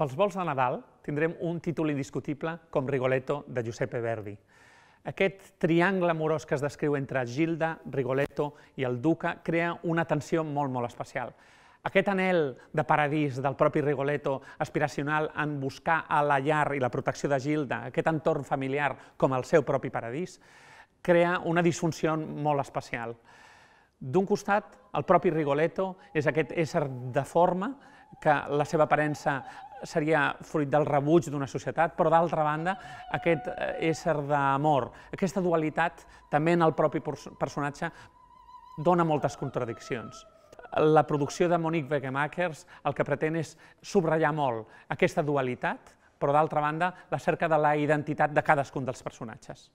Pels vols de Nadal tindrem un títol indiscutible com Rigoletto de Giuseppe Verdi. Aquest triangle amorós que es descriu entre Gilda, Rigoletto i el Duca crea una tensió molt, molt especial. Aquest anel de paradís del propi Rigoletto, aspiracional en buscar a la llar i la protecció de Gilda, aquest entorn familiar com el seu propi paradís, crea una disfunció molt especial. D'un costat, el propi Rigoletto és aquest ésser de forma que la seva aparença seria fruit del rebuig d'una societat, però d'altra banda, aquest eh, ésser d'amor, aquesta dualitat també en el propi personatge dona moltes contradiccions. La producció de Monique Wegemakers el que pretén és subratllar molt aquesta dualitat, però d'altra banda, la cerca de la identitat de cadascun dels personatges.